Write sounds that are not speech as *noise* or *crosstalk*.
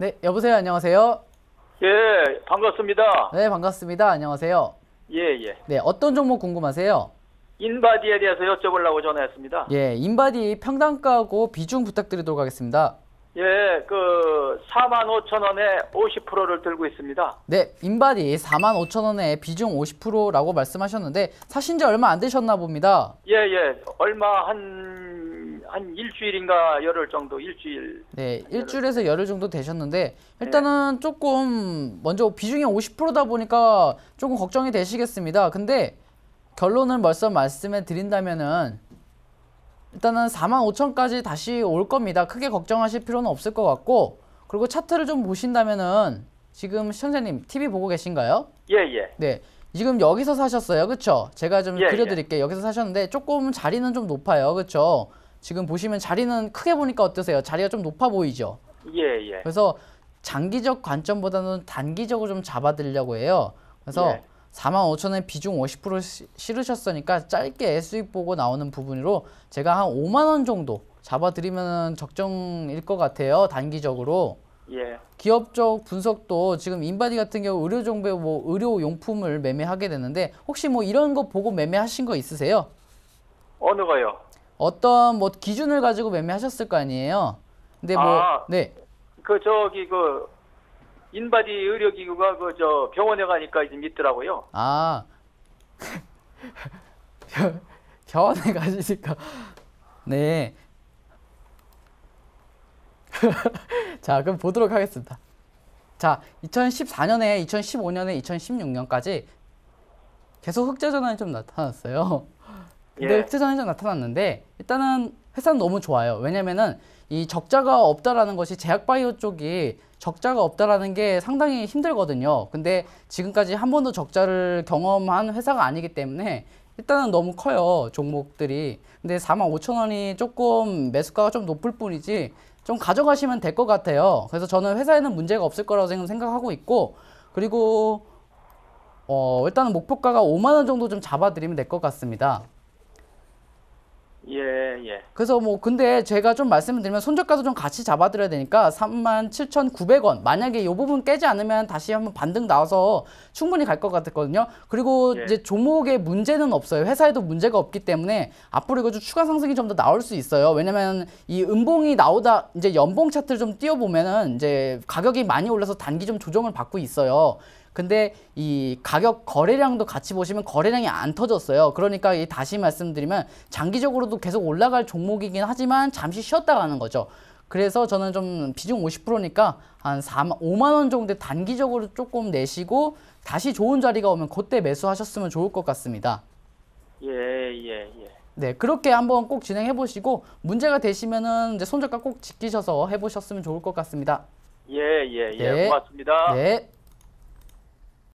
네, 여보세요. 안녕하세요. 예, 반갑습니다. 네, 반갑습니다. 안녕하세요. 예, 예. 네, 어떤 종목 궁금하세요? 인바디에 대해서 여쭤보려고 전화했습니다. 예, 인바디 평당가고 비중 부탁드리도록 하겠습니다. 예, 그4 5 0원에 50%를 들고 있습니다. 네, 인바디 4 5 0원에 비중 50%라고 말씀하셨는데 사신 지 얼마 안 되셨나 봅니다. 예, 예. 얼마 한한 일주일인가 열흘 정도 일주일. 네, 일주일에서 열흘 정도 되셨는데 네. 일단은 조금 먼저 비중이 50%다 보니까 조금 걱정이 되시겠습니다. 근데 결론을 벌써 말씀해 드린다면은 일단은 4만 5천까지 다시 올 겁니다. 크게 걱정하실 필요는 없을 것 같고 그리고 차트를 좀 보신다면은 지금 시청자님 TV 보고 계신가요? 예, 예. 네. 지금 여기서 사셨어요. 그쵸? 제가 좀 예, 예. 그려드릴게요. 여기서 사셨는데 조금 자리는 좀 높아요. 그쵸? 지금 보시면 자리는 크게 보니까 어떠세요? 자리가 좀 높아 보이죠? 예, 예. 그래서 장기적 관점보다는 단기적으로 좀 잡아들려고 해요. 그래서 예. 4만 5천 원에 비중 50% 실으셨으니까 짧게 수익 보고 나오는 부분으로 제가 한 5만 원 정도 잡아드리면 적정일 것 같아요. 단기적으로. 예. 기업적 분석도 지금 인바디 같은 경우 의료 정배뭐 의료 용품을 매매하게 되는데 혹시 뭐 이런 거 보고 매매하신 거 있으세요? 어느 거요? 어떤 뭐 기준을 가지고 매매하셨을 거 아니에요. 근데 뭐 아, 네. 그 저기 그 인바디 의료기구가 그 저 병원에 가니까 좀 있더라고요. 아 *laughs* 병원에 가시니까 네. *laughs* 자 그럼 보도록 하겠습니다. 자 2014년에 2015년에 2016년까지 계속 흑자 전환이 좀 나타났어요. 근데 흑자전 예. 현장 나타났는데 일단은 회사는 너무 좋아요. 왜냐면은 이 적자가 없다라는 것이 제약바이오 쪽이 적자가 없다라는 게 상당히 힘들거든요. 근데 지금까지 한 번도 적자를 경험한 회사가 아니기 때문에 일단은 너무 커요 종목들이 근데 45,000원이 조금 매수가가 좀 높을 뿐이지 좀 가져가시면 될 것 같아요 그래서 저는 회사에는 문제가 없을 거라고 생각하고 있고 그리고 어 일단은 목표가가 5만원 정도 좀 잡아드리면 될 것 같습니다 예, 예. 그래서 뭐 근데 제가 좀 말씀을 드리면 손절가도 좀 같이 잡아드려야 되니까 37,900원 만약에 이 부분 깨지 않으면 다시 한번 반등 나와서 충분히 갈 것 같았거든요. 그리고 예. 이제 조목의 문제는 없어요. 회사에도 문제가 없기 때문에 앞으로 이거 좀 추가 상승이 좀 더 나올 수 있어요. 왜냐면 이 음봉이 나오다 이제 연봉 차트를 좀 띄워보면은 이제 가격이 많이 올라서 단기 좀 조정을 받고 있어요. 근데 이 가격 거래량도 같이 보시면 거래량이 안 터졌어요. 그러니까 다시 말씀드리면 장기적으로도 계속 올라갈 종목이긴 하지만 잠시 쉬었다 가는 거죠. 그래서 저는 좀 비중 50%니까 한 4만, 5만 원 정도 단기적으로 조금 내시고 다시 좋은 자리가 오면 그때 매수하셨으면 좋을 것 같습니다. 예, 예, 예. 네, 그렇게 한번 꼭 진행해 보시고 문제가 되시면은 이제 손절가 꼭 지키셔서 해 보셨으면 좋을 것 같습니다. 예, 예, 예. 네. 고맙습니다. 네.